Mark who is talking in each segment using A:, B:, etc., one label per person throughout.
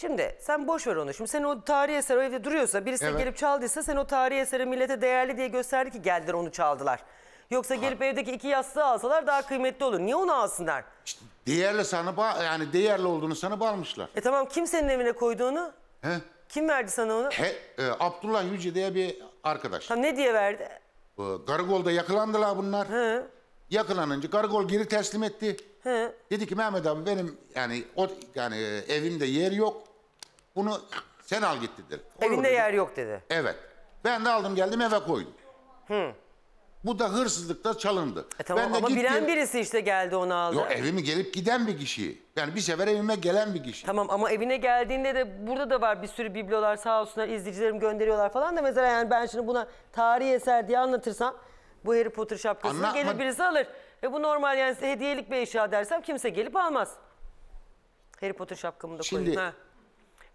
A: Şimdi sen boş ver onu. Şimdi sen o tarihi eser o evde duruyorsa birisi evet. gelip çaldıysa sen o tarihi eseri millete değerli diye gösterdi ki geldiler onu çaldılar. Yoksa gelip ha. evdeki iki yastığı alsalar daha kıymetli olur. Niye onu alsınlar? İşte değerli sana yani değerli olduğunu sana almışlar. E tamam kimsenin evine koyduğunu? He? Kim verdi sana onu? He, e, Abdullah Yüce diye bir
B: arkadaş. Tam ne diye verdi? E, Gargol'da yakalandılar bunlar. He. Yakalanınca Gargol geri teslim etti. He. Dedi ki Mehmet abi benim yani o yani evimde yer yok. Bunu sen al git dedi. Olur Evinde yer yok dedi. Evet. Ben de aldım geldim eve koydum. Hı. Bu da hırsızlıkta çalındı. E tamam ben de ama gittim, bilen birisi
A: işte geldi onu aldı. Yok
B: evimi gelip giden bir kişi. Yani bir sefer evime gelen bir kişi.
A: Tamam ama evine geldiğinde de burada da var bir sürü biblolar sağ olsunlar izleyicilerim gönderiyorlar falan da mesela yani ben şimdi buna tarihi eser diye anlatırsam bu Harry Potter şapkasını Anlatma... gelir birisi alır. Ve bu normal yani hediyelik bir eşya dersem kimse gelip almaz. Harry Potter şapkamı da koyayım. Şimdi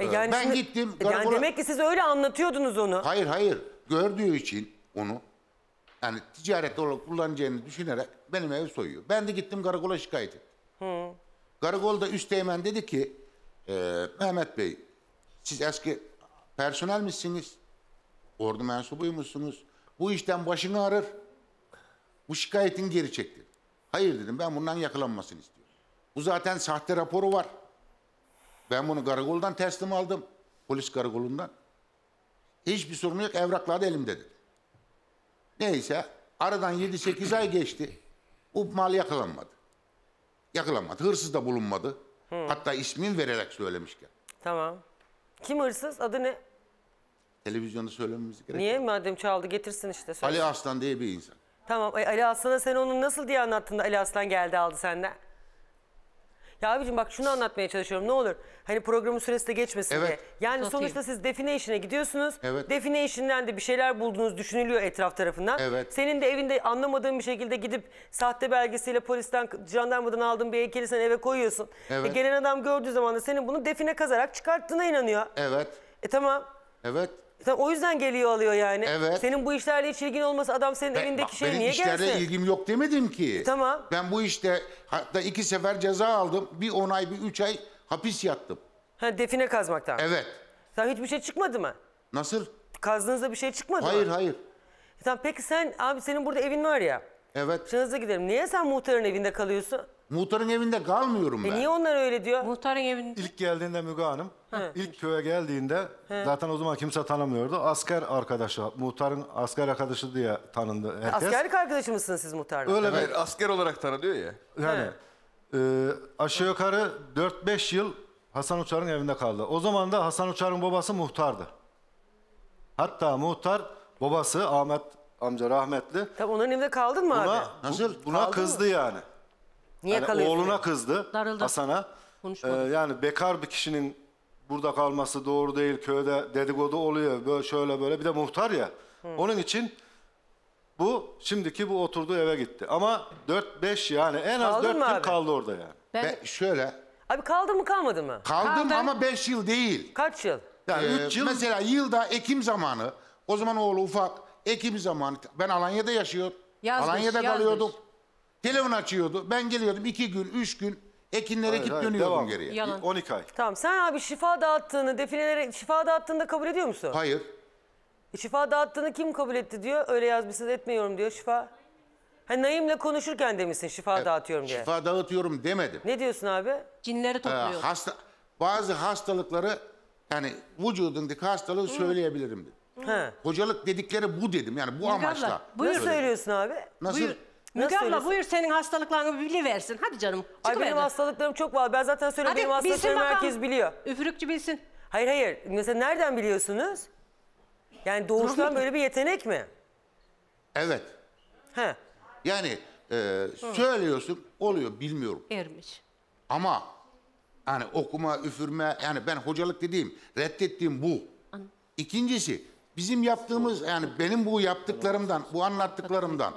A: e yani ben şimdi, gittim. E yani demek ki siz öyle anlatıyordunuz onu. Hayır hayır.
B: Gördüğü için onu yani ticaret olarak kullanacağını düşünerek benim evi soyuyor. Ben de gittim karakola şikayet ettim. Hı. Karakol da üst teğmen dedi ki e, Mehmet Bey siz eski personel misiniz? Ordu mensubuymuşsunuz. Bu işten başını ağrır. Bu şikayetin geri çekti. Hayır dedim ben bundan yakalanmasını istiyorum. Bu zaten sahte raporu var. Ben bunu karakoldan teslim aldım. Polis karakolundan. Hiçbir sorun yok evraklar da elimde dedi. Neyse aradan 7-8 ay geçti. Bu mal yakalanmadı. Yakalanmadı. Hırsız da bulunmadı. Hı. Hatta ismin vererek söylemişken.
A: Tamam. Kim hırsız? Adı ne?
B: Televizyonda söylememiz gerekiyor.
A: Niye? Madem çaldı getirsin işte. Söyle. Ali
B: Aslan diye bir insan.
A: Tamam. Ali Aslan'a sen onu nasıl diye anlattın da Ali Aslan geldi aldı senden? Ya abicim bak şunu anlatmaya çalışıyorum ne olur. Hani programın süresi de geçmesin Evet. diye. Yani Çok sonuçta iyi. siz defination'a gidiyorsunuz. Evet. Defination'den de bir şeyler buldunuz düşünülüyor etraf tarafından. Evet. Senin de evinde anlamadığın bir şekilde gidip sahte belgesiyle polisten, jandarmadan aldığın bir heykeli sen eve koyuyorsun. E, evet. E, gelen adam gördüğü zaman da senin bunu define kazarak çıkarttığına inanıyor. Evet. E tamam. Evet. Sen o yüzden geliyor alıyor yani. Evet. Senin bu işlerle hiç ilgin olması adam senin Ben- elindeki bak, şey benim niye gelsin? işlerle
B: ilgim yok demedim ki. E, tamam. Ben bu işte hatta iki sefer ceza aldım. Bir on ay, bir üç ay hapis yattım.
A: Ha, define kazmaktan. Evet. Sen hiçbir şey çıkmadı mı? Nasıl? Kazdığınızda bir şey çıkmadı mı? Hayır, hayır. E, tamam, peki sen abi senin burada evin var ya. Evet. Şahıza giderim. Niye sen muhtarın evinde kalıyorsun?
B: Muhtarın evinde kalmıyorum E ben.
A: niye onlar öyle diyor? Muhtarın evinde. İlk geldiğinde Müge Hanım, ilk köye geldiğinde zaten
B: o zaman kimse tanımıyordu. Asker arkadaşı, muhtarın asker arkadaşı diye tanındı herkes. Askerlik
A: arkadaşı mısınız siz muhtarla? Öyle Hayır asker olarak tanınıyor ya.
B: yani e, aşağı yukarı 4-5 yıl Hasan Uçar'ın evinde kaldı. O zaman da Hasan Uçar'ın babası muhtardı. Hatta muhtar
A: babası Ahmet amca rahmetli. Tabii onun evinde kaldın mı buna, abi? Nasıl? Buna Kaldın kızdı mı? yani. Niye yani kalıyorsun? Oğluna yani? kızdı Darıldı. Hasan'a. Ee, yani bekar bir kişinin
B: burada kalması doğru değil. Köyde dedikodu oluyor. Böyle şöyle böyle. Bir de muhtar ya. Hı. Onun için bu şimdiki bu oturduğu eve gitti. Ama 4-5 yani en az Kaldın 4 gün kaldı orada yani. Ben... Ben şöyle. Abi kaldı mı kalmadı mı? Kaldım Kaldı. ama 5 yıl değil. Kaç yıl? Yani ee, yıl. Mesela yılda Ekim zamanı o zaman oğlu ufak Ekim zamanı ben Alanya'da yaşıyor. Yazmış, Alanya'da yazmış. kalıyorduk. Telefon açıyordu.
A: Ben geliyordum iki gün, üç gün. Ekinlere hayır, git hayır, dönüyordum devam. geriye. Yalan. 12 ay. Tamam sen abi şifa dağıttığını, definelere şifa dağıttığını da kabul ediyor musun? Hayır. E, şifa dağıttığını kim kabul etti diyor. Öyle yazmışsınız etmiyorum diyor şifa. Hani Naim'le konuşurken demişsin şifa e, dağıtıyorum diye. Şifa
B: dağıtıyorum demedim. Ne diyorsun abi? Cinleri topluyor. Ee, hasta, bazı hastalıkları yani vücudundaki hastalığı Hı. söyleyebilirim. He. Hocalık dedikleri bu dedim yani bu Müge amaçla. buyur. Nasıl söylüyorsun
A: abi? Nasıl? Buyur. Müge buyur senin hastalıklarını biliversin. Hadi canım. Ay benim evden. hastalıklarım çok var. Ben zaten söylüyorum Hadi, benim hastalıklarımı herkes biliyor. Üfürükçü bilsin. Hayır hayır. Mesela nereden biliyorsunuz? Yani doğuştan böyle bir yetenek mi? Evet. He.
B: Yani e, söylüyorsun oluyor bilmiyorum. Ermiş. Ama yani okuma, üfürme yani ben hocalık dediğim, reddettiğim bu. An İkincisi Bizim yaptığımız yani benim bu yaptıklarımdan, bu anlattıklarımdan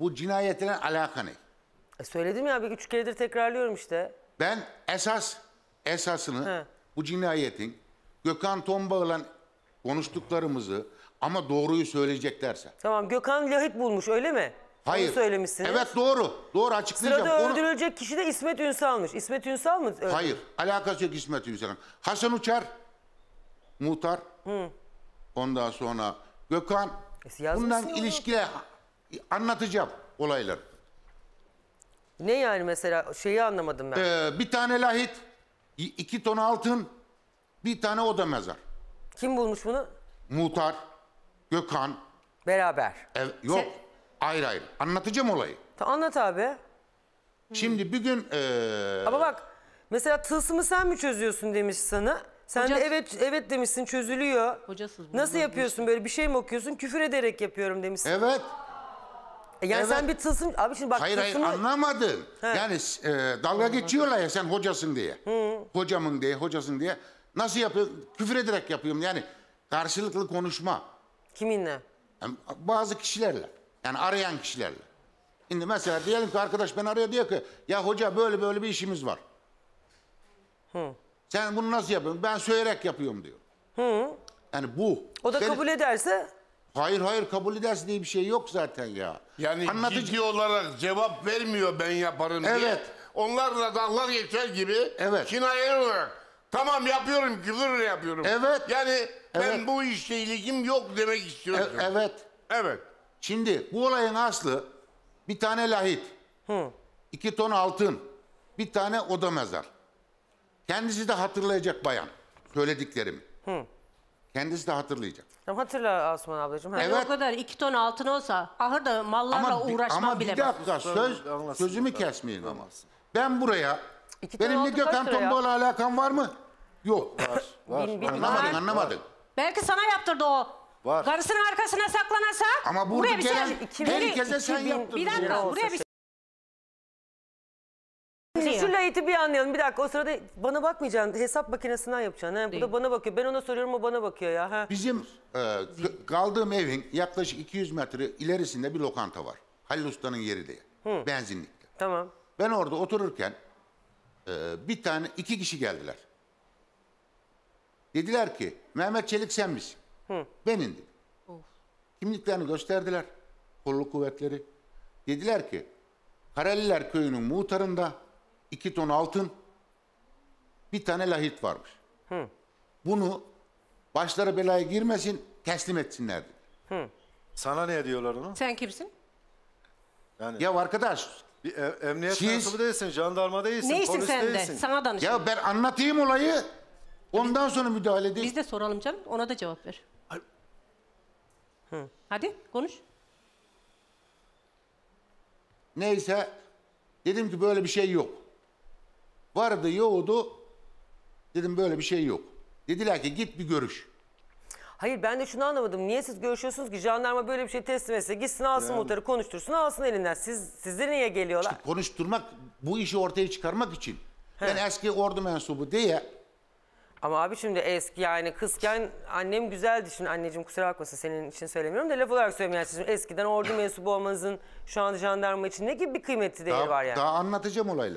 B: bu cinayetine alaka ne? E söyledim ya bir üç keredir tekrarlıyorum işte. Ben esas esasını He. bu cinayetin Gökhan Tombağ'la konuştuklarımızı ama doğruyu söyleyeceklerse.
A: Tamam Gökhan lahit bulmuş öyle mi? Hayır. Onu söylemişsiniz. Evet doğru. Doğru
B: açıklayacağım. Sırada Onu...
A: öldürülecek kişi de İsmet Ünsal'mış. İsmet Ünsal mı? Öldürmüş? Hayır. Alakası yok İsmet Ünsal'ın.
B: Hasan Uçar, Muhtar, Hı. Ondan sonra Gökhan
A: e, bundan ilişkiye
B: anlatacağım olayları. Ne yani
A: mesela şeyi anlamadım
B: ben. Ee, bir tane lahit, iki ton altın, bir tane oda mezar. Kim bulmuş bunu? Muhtar, Gökhan.
A: Beraber. Ev, yok Sen... ayrı ayrı. Anlatacağım olayı. Ta, anlat abi. Şimdi bir gün... Ee... Ama bak mesela tılsımı sen mi çözüyorsun demiş sana. Sen Hocası... de evet evet demişsin çözülüyor. Hocasız. Nasıl yapıyorsun böyle bir şey mi okuyorsun? Küfür ederek yapıyorum demişsin. Evet. E yani evet. sen bir tılsım... Abi şimdi bak hayır tılsımı... hayır
B: anlamadın. He. Yani e, dalga Anladım. geçiyorlar ya sen hocasın diye. Hı. Hocamın diye, hocasın diye. Nasıl yapıyorum? Küfür ederek yapıyorum. Yani karşılıklı konuşma. Kiminle? Yani bazı kişilerle. Yani arayan kişilerle. Şimdi mesela diyelim ki arkadaş ben arıyor diyor ki ya hoca böyle böyle bir işimiz var. Hı. Sen bunu nasıl yapıyorsun? Ben söyleyerek yapıyorum diyor. Hı. Yani bu. O da Sen- kabul ederse Hayır hayır kabul edersin diye bir şey yok zaten ya. Yani Anlatıcı- ciddi olarak cevap vermiyor ben yaparım diye. Evet. Onlarla dallar geçer gibi Evet. kinayeli olarak. Tamam yapıyorum, küfür yapıyorum. Evet. Yani ben Evet. bu işle ilgim yok demek E- istiyorum. evet. Evet. Şimdi bu olayın aslı bir tane lahit, iki ton altın, bir tane oda mezar. Kendisi de hatırlayacak bayan. Söylediklerimi. Hı. Kendisi de hatırlayacak.
A: Tamam hatırla Asuman ablacığım. Ha. Evet. O kadar iki ton altın olsa ahırda mallarla ama, uğraşmam ama bile. Ama bir dakika söz, sözümü
B: kesmeyin ama. Ben buraya, Benim benimle Gökhan Tombal'la alakam var mı? Yok. Var. var. Bin, anlamadın anlamadın. Var.
A: Belki sana yaptırdı o. Var. Karısının arkasına saklanasa. Ama burada şey gelen şey, herkese sen yaptırdın. Bir dakika buraya bir Niyeti bir anlayalım. Bir dakika o sırada bana bakmayacaksın. Hesap makinesinden yapacaksın. He? Bu da bana bakıyor. Ben ona soruyorum o bana bakıyor ya. Ha. Bizim
B: e, kaldığım evin yaklaşık 200 metre ilerisinde bir lokanta var. Halil Usta'nın yeri diye. Hı. Benzinlikte. Tamam. Ben orada otururken e, bir tane iki kişi geldiler. Dediler ki Mehmet Çelik sen misin? Hı. Ben indim. Kimliklerini gösterdiler. Kolluk kuvvetleri. Dediler ki Kareliler köyünün muhtarında 2 ton altın, bir tane lahit varmış. Hı. Bunu başları belaya girmesin, teslim etsinler Hı. Sana ne diyorlar onu? Sen kimsin? Yani Ya arkadaş, bir e- emniyet Siz- mensubu değilsin, jandarma değilsin, polis sen de? değilsin. Sana danışayım. ya ben anlatayım olayı, ondan sonra müdahale edeyim. Biz de soralım canım. Ona da cevap ver. Hı.
A: Hadi konuş.
B: Neyse, dedim ki böyle bir şey yok. Vardı yoğdu. Dedim böyle bir şey yok. Dediler ki git bir görüş.
A: Hayır ben de şunu anlamadım. Niye siz görüşüyorsunuz ki jandarma böyle bir şey teslim etse gitsin alsın yani. muhtarı konuştursun alsın elinden. Siz sizler niye geliyorlar? İşte
B: konuşturmak bu işi ortaya çıkarmak için. He. Ben eski ordu mensubu diye.
A: Ama abi şimdi eski yani kızken annem güzeldi şimdi anneciğim kusura bakmasın senin için söylemiyorum da laf olarak söylemiyorum. Yani şimdi eskiden ordu mensubu olmanızın şu anda jandarma için ne gibi bir kıymeti değeri daha, var yani? Daha anlatacağım olayla